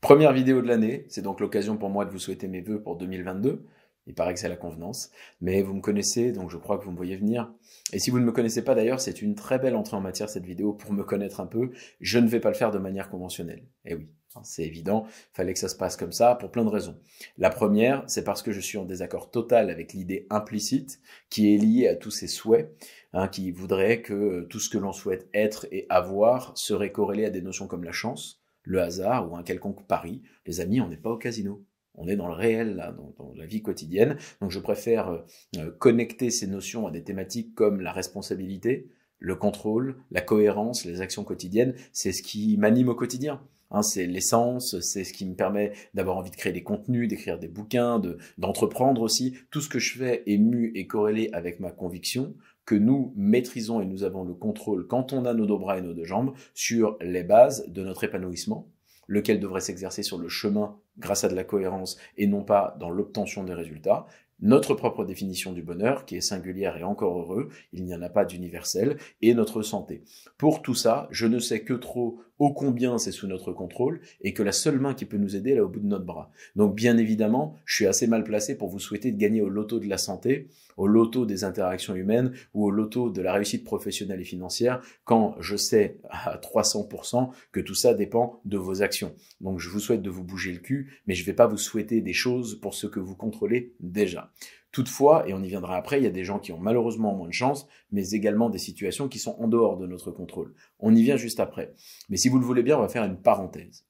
Première vidéo de l'année, c'est donc l'occasion pour moi de vous souhaiter mes vœux pour 2022. Il paraît que c'est la convenance, mais vous me connaissez, donc je crois que vous me voyez venir. Et si vous ne me connaissez pas d'ailleurs, c'est une très belle entrée en matière cette vidéo pour me connaître un peu. Je ne vais pas le faire de manière conventionnelle. Eh oui, hein, c'est évident, fallait que ça se passe comme ça pour plein de raisons. La première, c'est parce que je suis en désaccord total avec l'idée implicite qui est liée à tous ces souhaits, hein, qui voudraient que tout ce que l'on souhaite être et avoir serait corrélé à des notions comme la chance, le hasard ou un quelconque pari. Les amis, on n'est pas au casino. On est dans le réel, dans, la vie quotidienne. Donc je préfère euh, euh, connecter ces notions à des thématiques comme la responsabilité, le contrôle, la cohérence, les actions quotidiennes. C'est ce qui m'anime au quotidien. Hein. c'est l'essence, c'est ce qui me permet d'avoir envie de créer des contenus, d'écrire des bouquins, d'entreprendre aussi. Tout ce que je fais est mu et corrélé avec ma conviction que nous maîtrisons et nous avons le contrôle quand on a nos deux bras et nos deux jambes sur les bases de notre épanouissement, lequel devrait s'exercer sur le chemin grâce à de la cohérence et non pas dans l'obtention des résultats, notre propre définition du bonheur, qui est singulière et encore heureux, il n'y en a pas d'universel, et notre santé. Pour tout ça, je ne sais que trop ô combien c'est sous notre contrôle et que la seule main qui peut nous aider est au bout de notre bras. Donc bien évidemment, je suis assez mal placé pour vous souhaiter de gagner au loto de la santé, au loto des interactions humaines ou au loto de la réussite professionnelle et financière quand je sais à 300% que tout ça dépend de vos actions. Donc je vous souhaite de vous bouger le cul, mais je ne vais pas vous souhaiter des choses pour ce que vous contrôlez déjà. Toutefois, et on y viendra après, il y a des gens qui ont malheureusement moins de chance, mais également des situations qui sont en dehors de notre contrôle. On y vient juste après. Mais si vous le voulez bien, on va faire une parenthèse.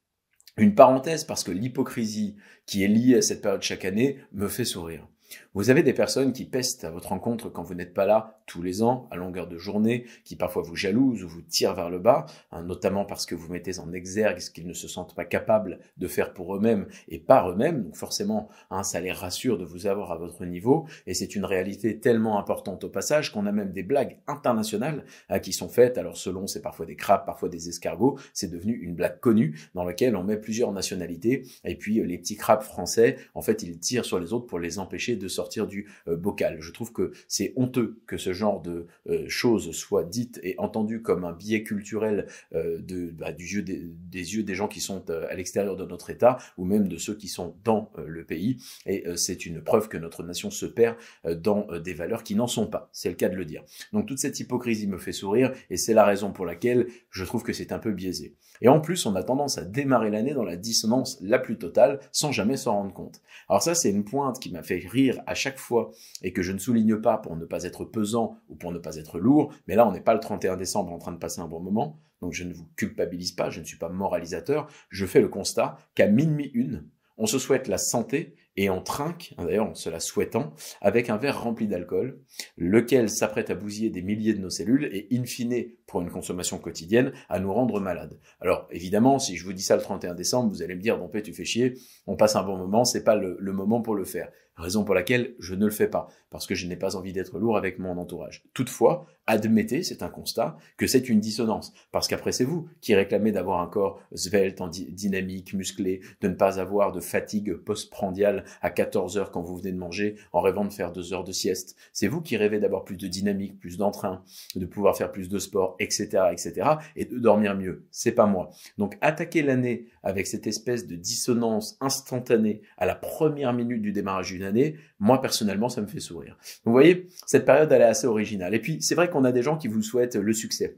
Une parenthèse parce que l'hypocrisie qui est liée à cette période chaque année me fait sourire. Vous avez des personnes qui pestent à votre rencontre quand vous n'êtes pas là tous les ans, à longueur de journée, qui parfois vous jalousent ou vous tirent vers le bas, hein, notamment parce que vous mettez en exergue ce qu'ils ne se sentent pas capables de faire pour eux-mêmes et par eux-mêmes. Donc forcément, hein, ça les rassure de vous avoir à votre niveau. Et c'est une réalité tellement importante au passage qu'on a même des blagues internationales hein, qui sont faites. Alors selon, c'est parfois des crabes, parfois des escargots. C'est devenu une blague connue dans laquelle on met plusieurs nationalités. Et puis euh, les petits crabes français, en fait, ils tirent sur les autres pour les empêcher de sortir du euh, bocal. Je trouve que c'est honteux que ce genre de euh, choses soit dite et entendue comme un biais culturel euh, bah, du des, yeux des gens qui sont à l'extérieur de notre État ou même de ceux qui sont dans le pays. Et c'est une preuve que notre nation se perd dans des valeurs qui n'en sont pas. C'est le cas de le dire. Donc toute cette hypocrisie me fait sourire et c'est la raison pour laquelle je trouve que c'est un peu biaisé. Et en plus, on a tendance à démarrer l'année dans la dissonance la plus totale sans jamais s'en rendre compte. Alors ça, c'est une pointe qui m'a fait rire à chaque fois et que je ne souligne pas pour ne pas être pesant ou pour ne pas être lourd. Mais là, on n'est pas le 31 décembre en train de passer un bon moment. Donc je ne vous culpabilise pas, je ne suis pas moralisateur. Je fais le constat qu'à minuit une, on se souhaite la santé et on trinque, hein, d'ailleurs en se la souhaitant, avec un verre rempli d'alcool, lequel s'apprête à bousiller des milliers de nos cellules et in fine, pour une consommation quotidienne, à nous rendre malades. Alors évidemment, si je vous dis ça le 31 décembre, vous allez me dire, bon tu fais chier, on passe un bon moment, c'est pas le moment pour le faire. Raison pour laquelle je ne le fais pas, parce que je n'ai pas envie d'être lourd avec mon entourage. Toutefois, admettez, c'est un constat, que c'est une dissonance. Parce qu'après, c'est vous qui réclamez d'avoir un corps svelte, en dynamique, musclé, de ne pas avoir de fatigue postprandiale à 14 heures quand vous venez de manger, en rêvant de faire deux heures de sieste. C'est vous qui rêvez d'avoir plus de dynamique, plus d'entrain, de pouvoir faire plus de sport, etc., etc., et de dormir mieux. C'est pas moi. Donc, attaquer l'année avec cette espèce de dissonance instantanée à la première minute du démarrage d'une année, moi, personnellement, ça me fait sourire. vous voyez, cette période, elle est assez originale. Et puis, c'est vrai qu'on on a des gens qui vous souhaitent le succès.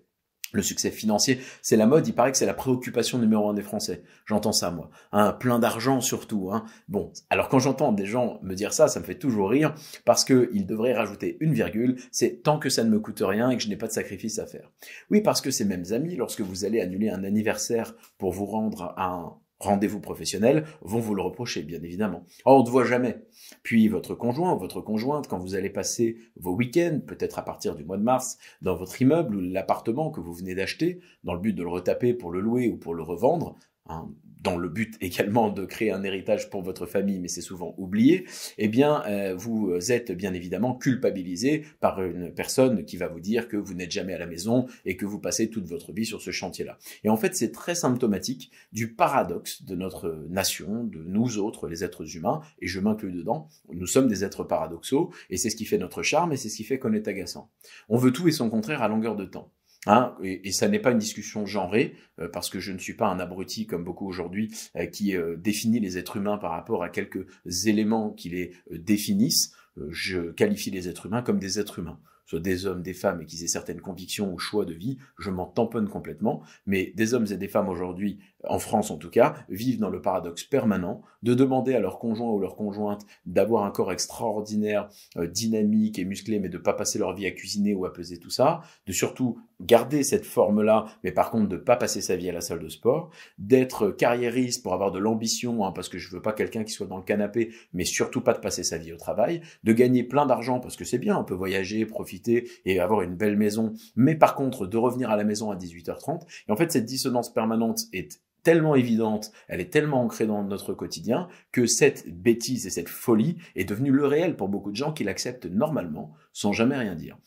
Le succès financier, c'est la mode, il paraît que c'est la préoccupation numéro un des Français. J'entends ça, moi. Un hein, plein d'argent surtout. Hein. Bon, alors quand j'entends des gens me dire ça, ça me fait toujours rire, parce qu'ils devraient rajouter une virgule, c'est tant que ça ne me coûte rien et que je n'ai pas de sacrifice à faire. Oui, parce que ces mêmes amis, lorsque vous allez annuler un anniversaire pour vous rendre à un rendez-vous professionnel vont vous le reprocher, bien évidemment. Oh, on ne te voit jamais. Puis votre conjoint votre conjointe, quand vous allez passer vos week-ends, peut-être à partir du mois de mars, dans votre immeuble ou l'appartement que vous venez d'acheter, dans le but de le retaper pour le louer ou pour le revendre, hein, dans le but également de créer un héritage pour votre famille, mais c'est souvent oublié, eh bien, euh, vous êtes bien évidemment culpabilisé par une personne qui va vous dire que vous n'êtes jamais à la maison et que vous passez toute votre vie sur ce chantier-là. Et en fait, c'est très symptomatique du paradoxe de notre nation, de nous autres, les êtres humains, et je m'inclus dedans. Nous sommes des êtres paradoxaux, et c'est ce qui fait notre charme, et c'est ce qui fait qu'on est agaçant. On veut tout et son contraire à longueur de temps. Hein, et, ça n'est pas une discussion genrée, euh, parce que je ne suis pas un abruti comme beaucoup aujourd'hui euh, qui euh, définit les êtres humains par rapport à quelques éléments qui les définissent. je qualifie les êtres humains comme des êtres humains soit des hommes, des femmes, et qu'ils aient certaines convictions ou choix de vie, je m'en tamponne complètement, mais des hommes et des femmes aujourd'hui, en France en tout cas, vivent dans le paradoxe permanent de demander à leur conjoint ou leur conjointe d'avoir un corps extraordinaire, euh, dynamique et musclé, mais de ne pas passer leur vie à cuisiner ou à peser tout ça, de surtout garder cette forme-là, mais par contre de ne pas passer sa vie à la salle de sport, d'être carriériste pour avoir de l'ambition, hein, parce que je ne veux pas quelqu'un qui soit dans le canapé, mais surtout pas de passer sa vie au travail, de gagner plein d'argent parce que c'est bien, on peut voyager, profiter et avoir une belle maison, mais par contre de revenir à la maison à 18h30. Et en fait, cette dissonance permanente est tellement évidente, elle est tellement ancrée dans notre quotidien que cette bêtise et cette folie est devenue le réel pour beaucoup de gens qui l'acceptent normalement sans jamais rien dire.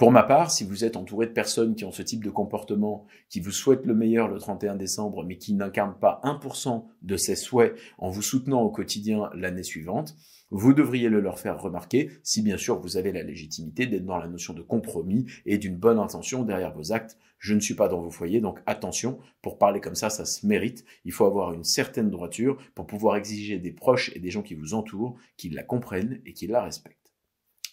Pour ma part, si vous êtes entouré de personnes qui ont ce type de comportement, qui vous souhaitent le meilleur le 31 décembre, mais qui n'incarnent pas 1% de ces souhaits en vous soutenant au quotidien l'année suivante, vous devriez le leur faire remarquer si bien sûr vous avez la légitimité d'être dans la notion de compromis et d'une bonne intention derrière vos actes. Je ne suis pas dans vos foyers, donc attention, pour parler comme ça, ça se mérite. Il faut avoir une certaine droiture pour pouvoir exiger des proches et des gens qui vous entourent, qu'ils la comprennent et qu'ils la respectent.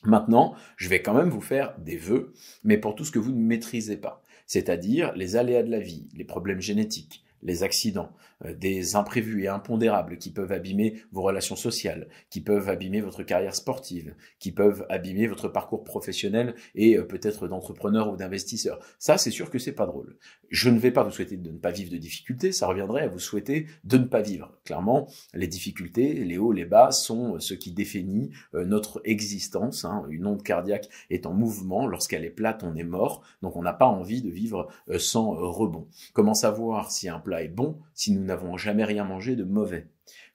Maintenant, je vais quand même vous faire des vœux, mais pour tout ce que vous ne maîtrisez pas, c'est-à-dire les aléas de la vie, les problèmes génétiques, les accidents, euh, des imprévus et impondérables qui peuvent abîmer vos relations sociales, qui peuvent abîmer votre carrière sportive, qui peuvent abîmer votre parcours professionnel et euh, peut-être d'entrepreneur ou d'investisseur. Ça, c'est sûr que c'est pas drôle. Je ne vais pas vous souhaiter de ne pas vivre de difficultés, ça reviendrait à vous souhaiter de ne pas vivre. Clairement, les difficultés, les hauts, les bas sont euh, ce qui définit notre existence. Hein. Une onde cardiaque est en mouvement, lorsqu'elle est plate, on est mort, donc on n'a pas envie de vivre sans rebond. Comment savoir si un plat est bon si nous n'avons jamais rien mangé de mauvais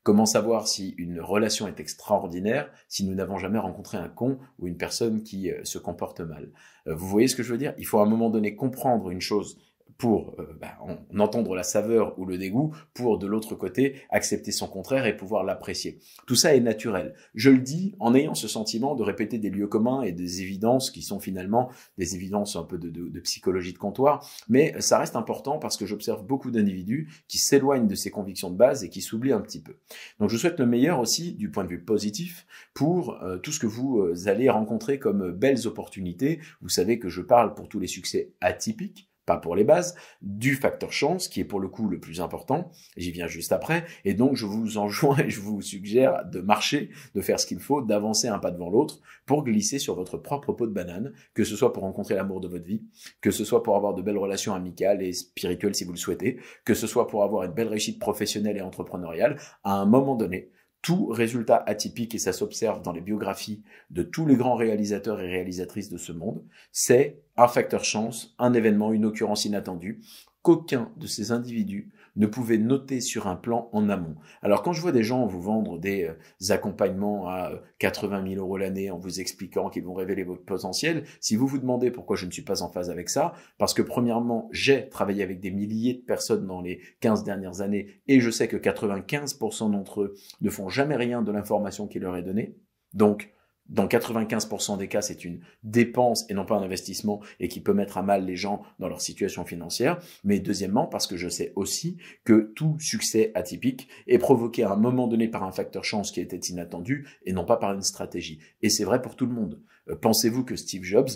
Comment savoir si une relation est extraordinaire si nous n'avons jamais rencontré un con ou une personne qui euh, se comporte mal euh, Vous voyez ce que je veux dire Il faut à un moment donné comprendre une chose pour euh, bah, en entendre la saveur ou le dégoût, pour de l'autre côté accepter son contraire et pouvoir l'apprécier. Tout ça est naturel. Je le dis en ayant ce sentiment de répéter des lieux communs et des évidences qui sont finalement des évidences un peu de, psychologie de comptoir, mais ça reste important parce que j'observe beaucoup d'individus qui s'éloignent de ces convictions de base et qui s'oublient un petit peu. Donc je souhaite le meilleur aussi du point de vue positif pour euh, tout ce que vous euh, allez rencontrer comme belles opportunités. Vous savez que je parle pour tous les succès atypiques pas pour les bases, du facteur chance, qui est pour le coup le plus important, j'y viens juste après, et donc je vous enjoins et je vous suggère de marcher, de faire ce qu'il faut, d'avancer un pas devant l'autre, pour glisser sur votre propre pot de banane, que ce soit pour rencontrer l'amour de votre vie, que ce soit pour avoir de belles relations amicales et spirituelles si vous le souhaitez, que ce soit pour avoir une belle réussite professionnelle et entrepreneuriale, à un moment donné, tout résultat atypique, et ça s'observe dans les biographies de tous les grands réalisateurs et réalisatrices de ce monde, c'est un facteur chance, un événement, une occurrence inattendue qu'aucun de ces individus ne pouvez noter sur un plan en amont. Alors quand je vois des gens vous vendre des euh, accompagnements à 80 euh, 000 euros l'année en vous expliquant qu'ils vont révéler votre potentiel, si vous vous demandez pourquoi je ne suis pas en phase avec ça, parce que premièrement, j'ai travaillé avec des milliers de personnes dans les 15 dernières années et je sais que 95% d'entre eux ne font jamais rien de l'information qui leur est donnée. Donc, dans 95% des cas, c'est une dépense et non pas un investissement et qui peut mettre à mal les gens dans leur situation financière. Mais deuxièmement, parce que je sais aussi que tout succès atypique est provoqué à un moment donné par un facteur chance qui était inattendu et non pas par une stratégie. Et c'est vrai pour tout le monde. Euh, pensez-vous que Steve Jobs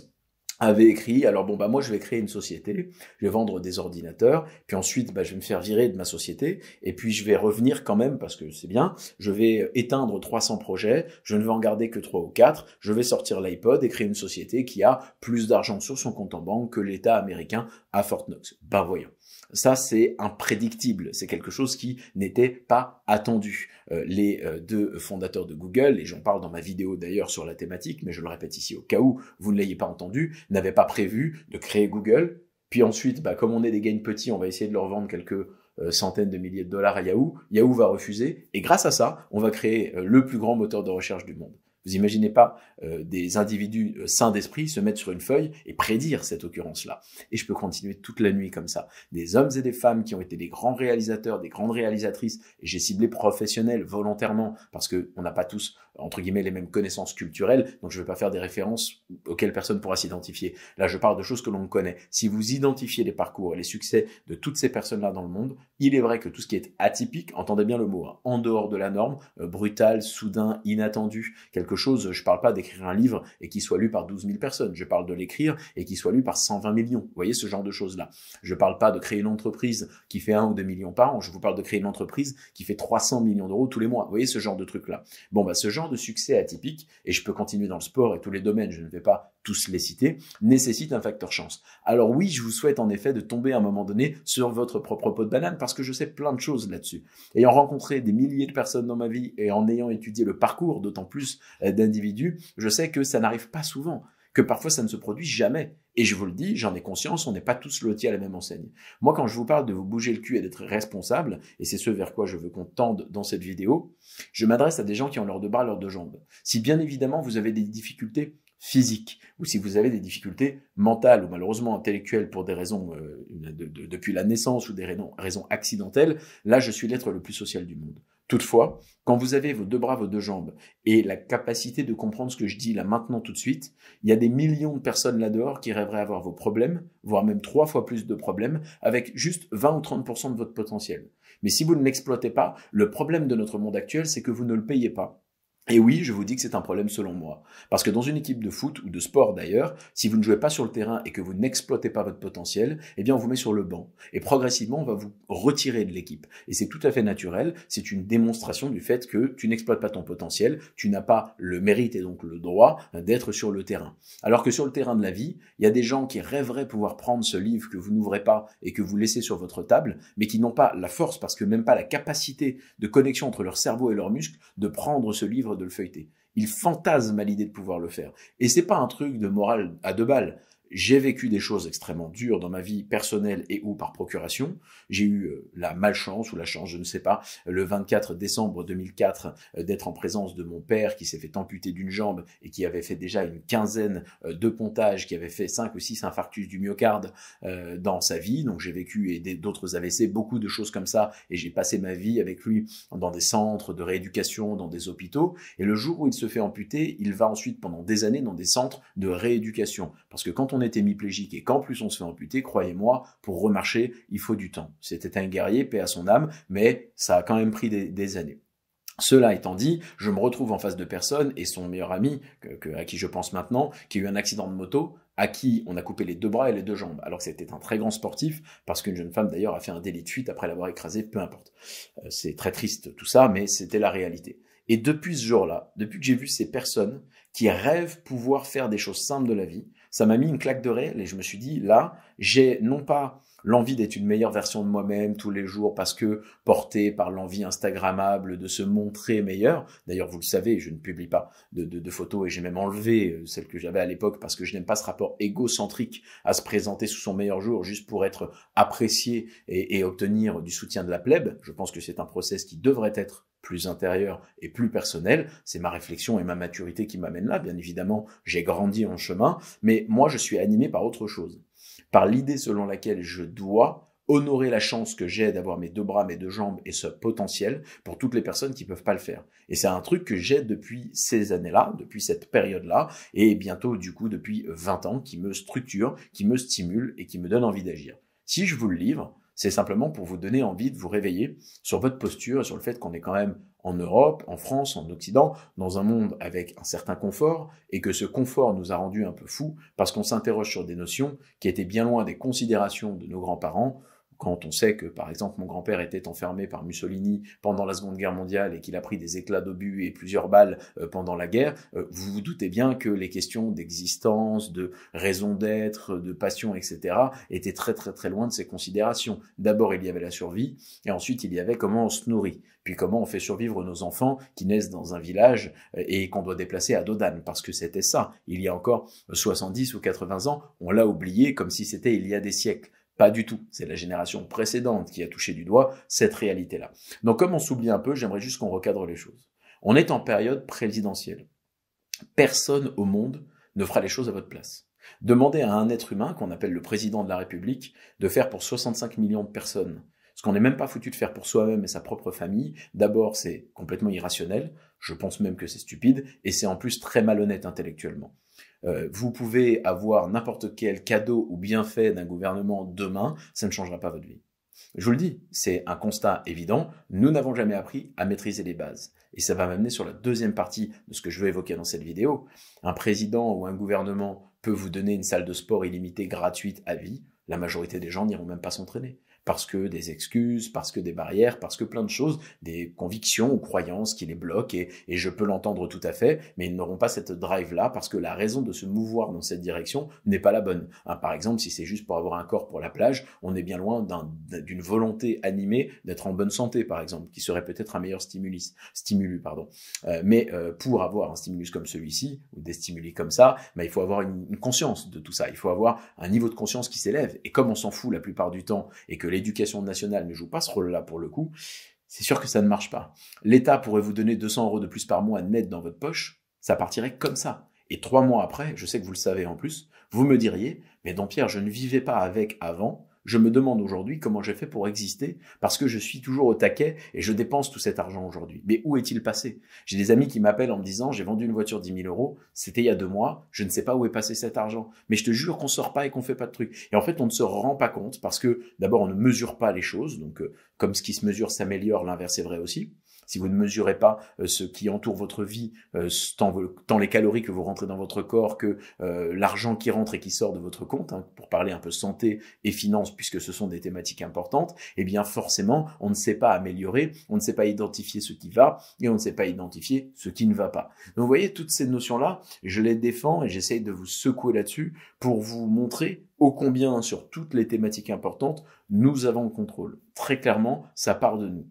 avait écrit, alors bon, bah moi je vais créer une société, je vais vendre des ordinateurs, puis ensuite bah, je vais me faire virer de ma société, et puis je vais revenir quand même, parce que c'est bien, je vais éteindre 300 projets, je ne vais en garder que trois ou quatre je vais sortir l'iPod et créer une société qui a plus d'argent sur son compte en banque que l'État américain à Fort Knox. Ben voyons. Ça, c'est imprédictible. C'est quelque chose qui n'était pas attendu. Euh, les euh, deux fondateurs de Google, et j'en parle dans ma vidéo d'ailleurs sur la thématique, mais je le répète ici au cas où vous ne l'ayez pas entendu, n'avaient pas prévu de créer Google. Puis ensuite, bah, comme on est des gains petits, on va essayer de leur vendre quelques euh, centaines de milliers de dollars à Yahoo. Yahoo va refuser. Et grâce à ça, on va créer le plus grand moteur de recherche du monde. Vous imaginez pas euh, des individus euh, sains d'esprit se mettre sur une feuille et prédire cette occurrence-là. Et je peux continuer toute la nuit comme ça. Des hommes et des femmes qui ont été des grands réalisateurs, des grandes réalisatrices, et j'ai ciblé professionnels volontairement parce que on n'a pas tous entre guillemets, les mêmes connaissances culturelles, donc je ne vais pas faire des références auxquelles personne pourra s'identifier. Là, je parle de choses que l'on connaît. Si vous identifiez les parcours et les succès de toutes ces personnes-là dans le monde, il est vrai que tout ce qui est atypique, entendez bien le mot, hein, en dehors de la norme, euh, brutal, soudain, inattendu, quelque chose, je ne parle pas d'écrire un livre et qui soit lu par 12 000 personnes, je parle de l'écrire et qui soit lu par 120 millions, vous voyez ce genre de choses-là. Je ne parle pas de créer une entreprise qui fait 1 ou 2 millions par an, je vous parle de créer une entreprise qui fait 300 millions d'euros tous les mois, vous voyez ce genre de truc-là. Bon, bah, ce genre de succès atypique, et je peux continuer dans le sport et tous les domaines, je ne vais pas tous les citer, nécessite un facteur chance. Alors oui, je vous souhaite en effet de tomber à un moment donné sur votre propre pot de banane parce que je sais plein de choses là-dessus. Ayant rencontré des milliers de personnes dans ma vie et en ayant étudié le parcours d'autant plus euh, d'individus, je sais que ça n'arrive pas souvent que parfois ça ne se produit jamais. Et je vous le dis, j'en ai conscience, on n'est pas tous lotis à la même enseigne. Moi, quand je vous parle de vous bouger le cul et d'être responsable, et c'est ce vers quoi je veux qu'on tende dans cette vidéo, je m'adresse à des gens qui ont leurs deux bras, leurs deux jambes. Si bien évidemment vous avez des difficultés physiques, ou si vous avez des difficultés mentales ou malheureusement intellectuelles pour des raisons euh, depuis la naissance ou des raisons accidentelles, là je suis l'être le plus social du monde. Toutefois, quand vous avez vos deux bras, vos deux jambes et la capacité de comprendre ce que je dis là maintenant tout de suite, il y a des millions de personnes là dehors qui rêveraient avoir vos problèmes, voire même trois fois plus de problèmes, avec juste 20 ou 30% de votre potentiel. Mais si vous ne l'exploitez pas, le problème de notre monde actuel, c'est que vous ne le payez pas. Et oui, je vous dis que c'est un problème selon moi. Parce que dans une équipe de foot ou de sport d'ailleurs, si vous ne jouez pas sur le terrain et que vous n'exploitez pas votre potentiel, eh bien on vous met sur le banc. Et progressivement, on va vous retirer de l'équipe. Et c'est tout à fait naturel. C'est une démonstration du fait que tu n'exploites pas ton potentiel, tu n'as pas le mérite et donc le droit d'être sur le terrain. Alors que sur le terrain de la vie, il y a des gens qui rêveraient pouvoir prendre ce livre que vous n'ouvrez pas et que vous laissez sur votre table, mais qui n'ont pas la force parce que même pas la capacité de connexion entre leur cerveau et leurs muscles de prendre ce livre de le feuilleter. Il fantasme à l'idée de pouvoir le faire. Et c'est pas un truc de morale à deux balles. J'ai vécu des choses extrêmement dures dans ma vie personnelle et ou par procuration. J'ai eu euh, la malchance ou la chance, je ne sais pas, le 24 décembre 2004 euh, d'être en présence de mon père qui s'est fait amputer d'une jambe et qui avait fait déjà une quinzaine euh, de pontages, qui avait fait 5 ou 6 infarctus du myocarde dans sa vie. Donc j'ai vécu et d'autres AVC, beaucoup de choses comme ça et j'ai passé ma vie avec lui dans des centres de rééducation, dans des hôpitaux. Et le jour où il se fait amputer, il va ensuite pendant des années dans des centres de rééducation parce que quand on est hémiplégique et qu'en plus on se fait amputer, croyez-moi, pour remarcher, il faut du temps. C'était un guerrier, paix à son âme, mais ça a quand même pris des, années. Cela étant dit, je me retrouve en face de personne et son meilleur ami, à qui je pense maintenant, qui a eu un accident de moto, à qui on a coupé les deux bras et les deux jambes, alors que c'était un très grand sportif, parce qu'une jeune femme d'ailleurs a fait un délit de fuite après l'avoir écrasé, peu importe. Euh, c'est très triste tout ça, mais c'était la réalité. Et depuis ce jour-là, depuis que j'ai vu ces personnes qui rêvent pouvoir faire des choses simples de la vie, ça m'a mis une claque de réel et je me suis dit, là, j'ai non pas l'envie d'être une meilleure version de moi-même tous les jours parce que porté par l'envie instagrammable de se montrer meilleur. D'ailleurs, vous le savez, je ne publie pas de, photos et j'ai même enlevé euh, celles que j'avais à l'époque parce que je n'aime pas ce rapport égocentrique à se présenter sous son meilleur jour juste pour être apprécié et, et obtenir du soutien de la plèbe. Je pense que c'est un process qui devrait être plus intérieure et plus personnelle. C'est ma réflexion et ma maturité qui m'amènent là. Bien évidemment, j'ai grandi en chemin, mais moi, je suis animé par autre chose. Par l'idée selon laquelle je dois honorer la chance que j'ai d'avoir mes deux bras, mes deux jambes et ce potentiel pour toutes les personnes qui ne peuvent pas le faire. Et c'est un truc que j'ai depuis ces années-là, depuis cette période-là, et bientôt du coup depuis 20 ans, qui me structure, qui me stimule et qui me donne envie d'agir. Si je vous le livre, c'est simplement pour vous donner envie de vous réveiller sur votre posture et sur le fait qu'on est quand même en Europe, en France, en Occident, dans un monde avec un certain confort, et que ce confort nous a rendus un peu fous parce qu'on s'interroge sur des notions qui étaient bien loin des considérations de nos grands-parents quand on sait que, par exemple, mon grand-père était enfermé par Mussolini pendant la Seconde Guerre mondiale et qu'il a pris des éclats d'obus et plusieurs balles euh, pendant la guerre, euh, vous vous doutez bien que les questions d'existence, de raison d'être, de passion, etc., étaient très très très loin de ces considérations. D'abord, il y avait la survie, et ensuite, il y avait comment on se nourrit, puis comment on fait survivre nos enfants qui naissent dans un village euh, et qu'on doit déplacer à Dodane, parce que c'était ça. Il y a encore 70 ou 80 ans, on l'a oublié comme si c'était il y a des siècles. Pas du tout. C'est la génération précédente qui a touché du doigt cette réalité-là. Donc comme on s'oublie un peu, j'aimerais juste qu'on recadre les choses. On est en période présidentielle. Personne au monde ne fera les choses à votre place. Demandez à un être humain qu'on appelle le président de la République de faire pour 65 millions de personnes ce qu'on n'est même pas foutu de faire pour soi-même et sa propre famille, d'abord c'est complètement irrationnel, je pense même que c'est stupide, et c'est en plus très malhonnête intellectuellement. Euh, vous pouvez avoir n'importe quel cadeau ou bienfait d'un gouvernement demain, ça ne changera pas votre vie. Je vous le dis, c'est un constat évident, nous n'avons jamais appris à maîtriser les bases. Et ça va m'amener sur la deuxième partie de ce que je veux évoquer dans cette vidéo. Un président ou un gouvernement peut vous donner une salle de sport illimitée gratuite à vie, la majorité des gens n'iront même pas s'entraîner parce que des excuses, parce que des barrières, parce que plein de choses, des convictions ou croyances qui les bloquent, et, et je peux l'entendre tout à fait, mais ils n'auront pas cette drive-là parce que la raison de se mouvoir dans cette direction n'est pas la bonne. Hein, par exemple, si c'est juste pour avoir un corps pour la plage, on est bien loin d'une volonté animée d'être en bonne santé, par exemple, qui serait peut-être un meilleur stimulus, stimulus pardon. Euh, mais euh, pour avoir un stimulus comme celui-ci, ou des stimuli comme ça, bah, il faut avoir une, une conscience de tout ça, il faut avoir un niveau de conscience qui s'élève, et comme on s'en fout la plupart du temps, et que les l'éducation nationale ne joue pas ce rôle-là pour le coup, c'est sûr que ça ne marche pas. L'État pourrait vous donner 200 euros de plus par mois net dans votre poche, ça partirait comme ça. Et trois mois après, je sais que vous le savez en plus, vous me diriez, mais Jean-Pierre, je ne vivais pas avec avant, je me demande aujourd'hui comment j'ai fait pour exister parce que je suis toujours au taquet et je dépense tout cet argent aujourd'hui. Mais où est-il passé J'ai des amis qui m'appellent en me disant j'ai vendu une voiture 10 000 euros, c'était il y a deux mois, je ne sais pas où est passé cet argent. Mais je te jure qu'on sort pas et qu'on fait pas de trucs. Et en fait, on ne se rend pas compte parce que d'abord on ne mesure pas les choses, donc euh, comme ce qui se mesure s'améliore, l'inverse est vrai aussi si vous ne mesurez pas euh, ce qui entoure votre vie, euh, tant, les calories que vous rentrez dans votre corps que euh, l'argent qui rentre et qui sort de votre compte, hein, pour parler un peu santé et finances, puisque ce sont des thématiques importantes, eh bien forcément, on ne sait pas améliorer, on ne sait pas identifier ce qui va et on ne sait pas identifier ce qui ne va pas. Donc vous voyez, toutes ces notions-là, je les défends et j'essaye de vous secouer là-dessus pour vous montrer ô combien sur toutes les thématiques importantes, nous avons le contrôle. Très clairement, ça part de nous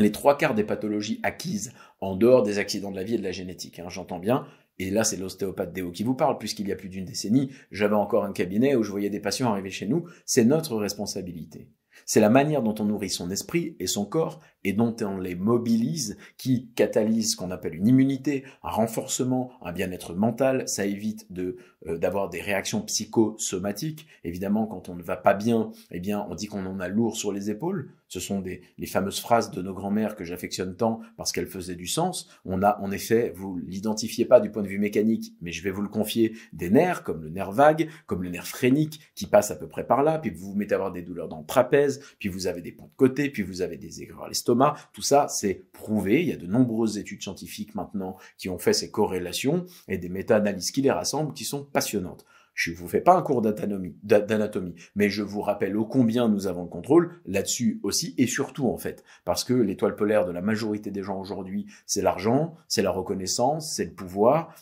les trois quarts des pathologies acquises en dehors des accidents de la vie et de la génétique, hein, j'entends bien, et là c'est l'ostéopathe Déo qui vous parle, puisqu'il y a plus d'une décennie, j'avais encore un cabinet où je voyais des patients arriver chez nous, c'est notre responsabilité. C'est la manière dont on nourrit son esprit et son corps et dont on les mobilise qui catalyse ce qu'on appelle une immunité, un renforcement, un bien-être mental. Ça évite de euh, d'avoir des réactions psychosomatiques. Évidemment, quand on ne va pas bien, eh bien, on dit qu'on en a lourd sur les épaules. Ce sont des, les fameuses phrases de nos grands-mères que j'affectionne tant parce qu'elles faisaient du sens. On a, en effet, vous l'identifiez pas du point de vue mécanique, mais je vais vous le confier, des nerfs, comme le nerf vague, comme le nerf phrénique, qui passe à peu près par là, puis vous vous mettez à avoir des douleurs dans le trapèze, puis vous avez des points de côté, puis vous avez des aigreurs à l'estomac. Tout ça, c'est prouvé. Il y a de nombreuses études scientifiques maintenant qui ont fait ces corrélations et des méta-analyses qui les rassemblent, qui sont passionnante. Je ne vous fais pas un cours d'anatomie, mais je vous rappelle ô combien nous avons le contrôle là-dessus aussi et surtout en fait, parce que l'étoile polaire de la majorité des gens aujourd'hui, c'est l'argent, c'est la reconnaissance, c'est le pouvoir.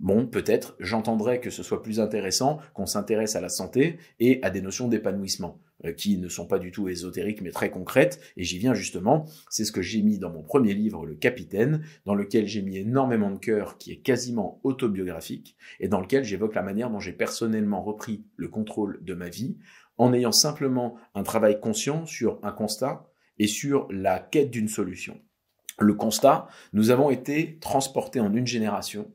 Bon, peut-être, j'entendrai que ce soit plus intéressant qu'on s'intéresse à la santé et à des notions d'épanouissement. Euh, qui ne sont pas du tout ésotériques mais très concrètes, et j'y viens justement, c'est ce que j'ai mis dans mon premier livre, Le Capitaine, dans lequel j'ai mis énormément de cœur, qui est quasiment autobiographique, et dans lequel j'évoque la manière dont j'ai personnellement repris le contrôle de ma vie, en ayant simplement un travail conscient sur un constat et sur la quête d'une solution. Le constat, nous avons été transportés en une génération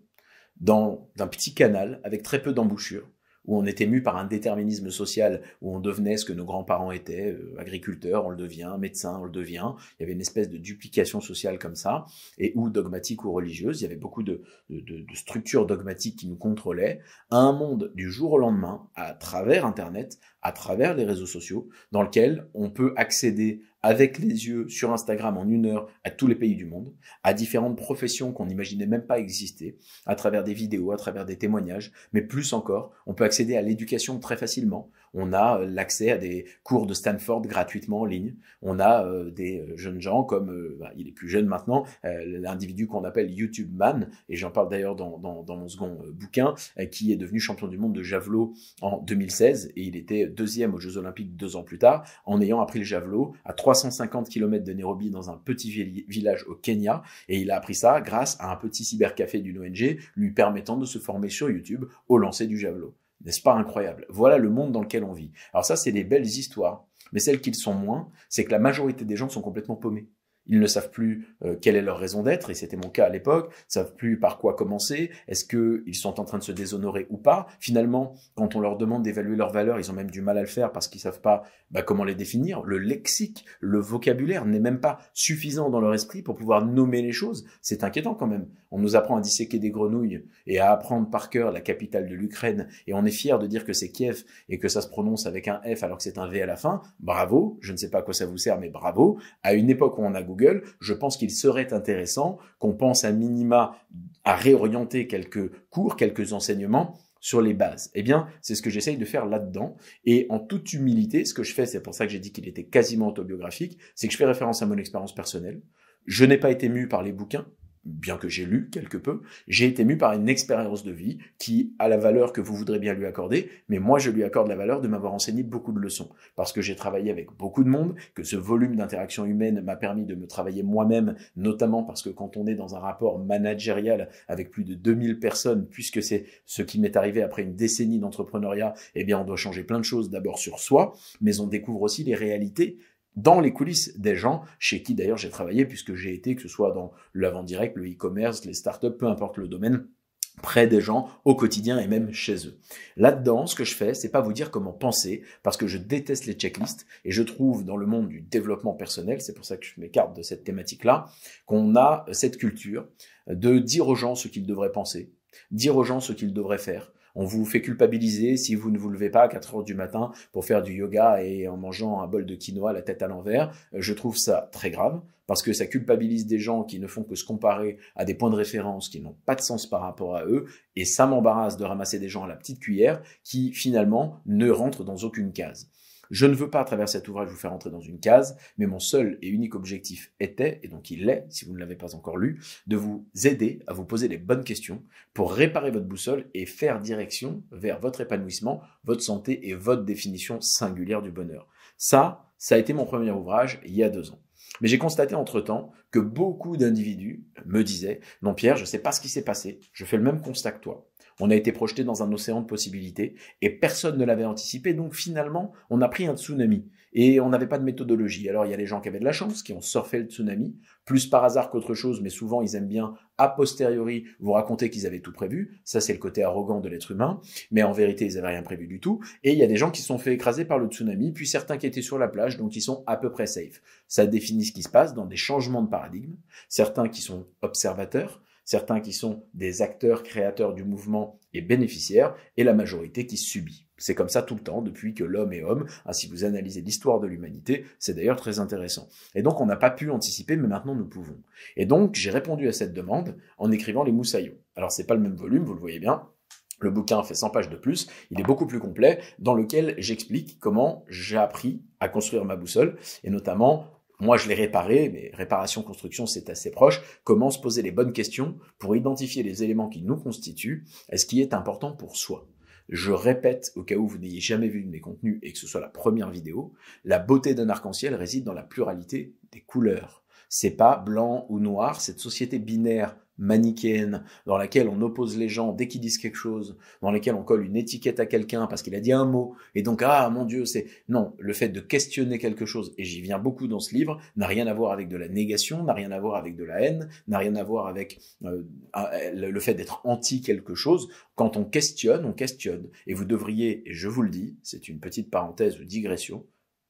dans un petit canal avec très peu d'embouchures où on était mu par un déterminisme social, où on devenait ce que nos grands-parents étaient, euh, agriculteurs, on le devient, médecin, on le devient. Il y avait une espèce de duplication sociale comme ça, et ou dogmatique ou religieuse. Il y avait beaucoup de, de structures dogmatiques qui nous contrôlaient. un monde du jour au lendemain, à travers Internet, à travers les réseaux sociaux, dans lequel on peut accéder avec les yeux sur Instagram en une heure à tous les pays du monde, à différentes professions qu'on n'imaginait même pas exister, à travers des vidéos, à travers des témoignages, mais plus encore, on peut accéder à l'éducation très facilement. On a euh, l'accès à des cours de Stanford gratuitement en ligne. On a euh, des euh, jeunes gens comme, bah, il est plus jeune maintenant, l'individu qu'on appelle YouTube Man, et j'en parle d'ailleurs dans, dans, mon second bouquin, qui est devenu champion du monde de javelot en 2016, et il était deuxième aux Jeux Olympiques deux ans plus tard, en ayant appris le javelot à 350 km de Nairobi dans un petit village au Kenya. Et il a appris ça grâce à un petit cybercafé d'une ONG lui permettant de se former sur YouTube au lancer du javelot. N'est-ce pas incroyable Voilà le monde dans lequel on vit. Alors ça, c'est des belles histoires. Mais celles qu'ils sont moins, c'est que la majorité des gens sont complètement paumés. Ils ne savent plus euh, quelle est leur raison d'être, et c'était mon cas à l'époque, ils savent plus par quoi commencer, est-ce qu'ils sont en train de se déshonorer ou pas. Finalement, quand on leur demande d'évaluer leurs valeurs, ils ont même du mal à le faire parce qu'ils savent pas bah, comment les définir. Le lexique, le vocabulaire n'est même pas suffisant dans leur esprit pour pouvoir nommer les choses. C'est inquiétant quand même. On nous apprend à disséquer des grenouilles et à apprendre par cœur la capitale de l'Ukraine, et on est fier de dire que c'est Kiev et que ça se prononce avec un F alors que c'est un V à la fin. Bravo, je ne sais pas à quoi ça vous sert, mais bravo. À une époque où on a je pense qu'il serait intéressant qu'on pense à minima à réorienter quelques cours, quelques enseignements sur les bases. Eh bien, c'est ce que j'essaye de faire là-dedans. Et en toute humilité, ce que je fais, c'est pour ça que j'ai dit qu'il était quasiment autobiographique, c'est que je fais référence à mon expérience personnelle. Je n'ai pas été mu par les bouquins bien que j'ai lu quelque peu, j'ai été mu par une expérience de vie qui a la valeur que vous voudrez bien lui accorder, mais moi je lui accorde la valeur de m'avoir enseigné beaucoup de leçons, parce que j'ai travaillé avec beaucoup de monde, que ce volume d'interaction humaine m'a permis de me travailler moi-même, notamment parce que quand on est dans un rapport managérial avec plus de 2000 personnes, puisque c'est ce qui m'est arrivé après une décennie d'entrepreneuriat, eh bien on doit changer plein de choses d'abord sur soi, mais on découvre aussi les réalités dans les coulisses des gens chez qui d'ailleurs j'ai travaillé puisque j'ai été, que ce soit dans l'avant-direct, le e-commerce, les startups, peu importe le domaine près des gens au quotidien et même chez eux. Là-dedans, ce que je fais, c'est pas vous dire comment penser parce que je déteste les checklists et je trouve dans le monde du développement personnel, c'est pour ça que je m'écarte de cette thématique-là, qu'on a cette culture de dire aux gens ce qu'ils devraient penser, dire aux gens ce qu'ils devraient faire, on vous fait culpabiliser si vous ne vous levez pas à 4 heures du matin pour faire du yoga et en mangeant un bol de quinoa la tête à l'envers. Euh, je trouve ça très grave parce que ça culpabilise des gens qui ne font que se comparer à des points de référence qui n'ont pas de sens par rapport à eux, et ça m'embarrasse de ramasser des gens à la petite cuillère qui finalement ne rentrent dans aucune case. Je ne veux pas, à travers cet ouvrage, vous faire entrer dans une case, mais mon seul et unique objectif était, et donc il l'est, si vous ne l'avez pas encore lu, de vous aider à vous poser les bonnes questions pour réparer votre boussole et faire direction vers votre épanouissement, votre santé et votre définition singulière du bonheur. Ça, ça a été mon premier ouvrage il y a deux ans. Mais j'ai constaté entre-temps que beaucoup d'individus me disaient, non Pierre, je ne sais pas ce qui s'est passé, je fais le même constat que toi. On a été projeté dans un océan de possibilités et personne ne l'avait anticipé. Donc finalement, on a pris un tsunami et on n'avait pas de méthodologie. Alors il y a les gens qui avaient de la chance, qui ont surfé le tsunami, plus par hasard qu'autre chose, mais souvent ils aiment bien a posteriori vous raconter qu'ils avaient tout prévu. Ça c'est le côté arrogant de l'être humain, mais en vérité ils n'avaient rien prévu du tout. Et il y a des gens qui se sont fait écraser par le tsunami, puis certains qui étaient sur la plage, donc ils sont à peu près safe. Ça définit ce qui se passe dans des changements de paradigme. Certains qui sont observateurs, certains qui sont des acteurs créateurs du mouvement et bénéficiaires, et la majorité qui subit. C'est comme ça tout le temps, depuis que l'homme est homme. Ah, si vous analysez l'histoire de l'humanité, c'est d'ailleurs très intéressant. Et donc, on n'a pas pu anticiper, mais maintenant nous pouvons. Et donc, j'ai répondu à cette demande en écrivant les moussaillons. Alors, c'est pas le même volume, vous le voyez bien. Le bouquin fait 100 pages de plus, il est beaucoup plus complet, dans lequel j'explique comment j'ai appris à construire ma boussole, et notamment moi, je l'ai réparé, mais réparation-construction, c'est assez proche. Comment se poser les bonnes questions pour identifier les éléments qui nous constituent et ce qui est important pour soi je répète, au cas où vous n'ayez jamais vu mes contenus et que ce soit la première vidéo, la beauté d'un arc-en-ciel réside dans la pluralité des couleurs. C'est pas blanc ou noir, cette société binaire manichéenne, dans laquelle on oppose les gens dès qu'ils disent quelque chose, dans laquelle on colle une étiquette à quelqu'un parce qu'il a dit un mot, et donc, ah mon Dieu, c'est... Non, le fait de questionner quelque chose, et j'y viens beaucoup dans ce livre, n'a rien à voir avec de la négation, n'a rien à voir avec de la haine, n'a rien à voir avec euh, ah, eh, le fait d'être anti quelque chose. Quand on questionne, on questionne. Et vous devriez, et je vous le dis, c'est une petite parenthèse ou digression,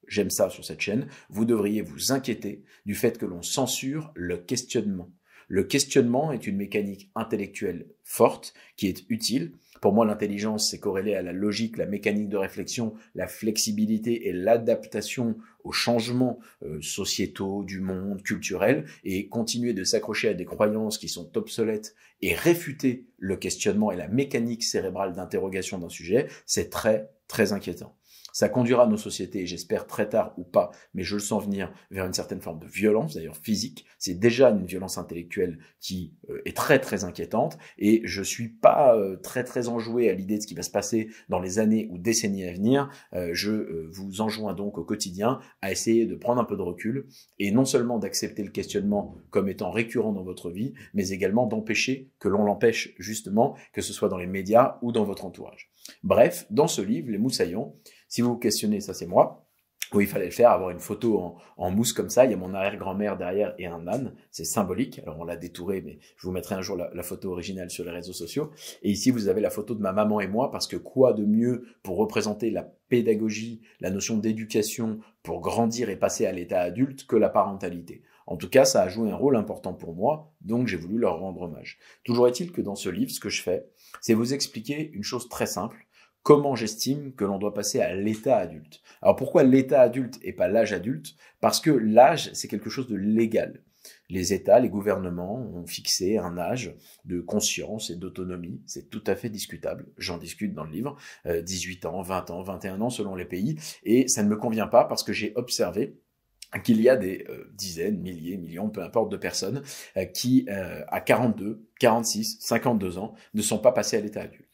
j'aime ça sur cette chaîne, vous devriez vous inquiéter du fait que l'on censure le questionnement. Le questionnement est une mécanique intellectuelle forte qui est utile. Pour moi, l'intelligence, c'est corrélé à la logique, la mécanique de réflexion, la flexibilité et l'adaptation aux changements euh, sociétaux, du monde, culturel, et continuer de s'accrocher à des croyances qui sont obsolètes et réfuter le questionnement et la mécanique cérébrale d'interrogation d'un sujet, c'est très, très inquiétant. Ça conduira nos sociétés, j'espère très tard ou pas, mais je le sens venir vers une certaine forme de violence, d'ailleurs physique. C'est déjà une violence intellectuelle qui euh, est très très inquiétante et je suis pas euh, très très enjoué à l'idée de ce qui va se passer dans les années ou décennies à venir. Euh, je vous enjoins donc au quotidien à essayer de prendre un peu de recul et non seulement d'accepter le questionnement comme étant récurrent dans votre vie, mais également d'empêcher que l'on l'empêche justement, que ce soit dans les médias ou dans votre entourage. Bref, dans ce livre, Les Moussaillons, si vous vous questionnez, ça c'est moi, où il fallait le faire, avoir une photo en, mousse comme ça. Il y a mon arrière-grand-mère derrière et un âne. C'est symbolique. Alors on l'a détouré, mais je vous mettrai un jour la, la, photo originale sur les réseaux sociaux. Et ici, vous avez la photo de ma maman et moi, parce que quoi de mieux pour représenter la pédagogie, la notion d'éducation, pour grandir et passer à l'état adulte que la parentalité. En tout cas, ça a joué un rôle important pour moi, donc j'ai voulu leur rendre hommage. Toujours est-il que dans ce livre, ce que je fais, c'est vous expliquer une chose très simple, comment j'estime que l'on doit passer à l'état adulte. Alors pourquoi l'état adulte et pas l'âge adulte Parce que l'âge, c'est quelque chose de légal. Les États, les gouvernements ont fixé un âge de conscience et d'autonomie. C'est tout à fait discutable. J'en discute dans le livre. 18 euh, ans, 20 ans, 21 ans selon les pays. Et ça ne me convient pas parce que j'ai observé qu'il y a des euh, dizaines, milliers, millions, peu importe, de personnes euh, qui, à 42, 46, 52 ans, ne sont pas passées à l'état adulte.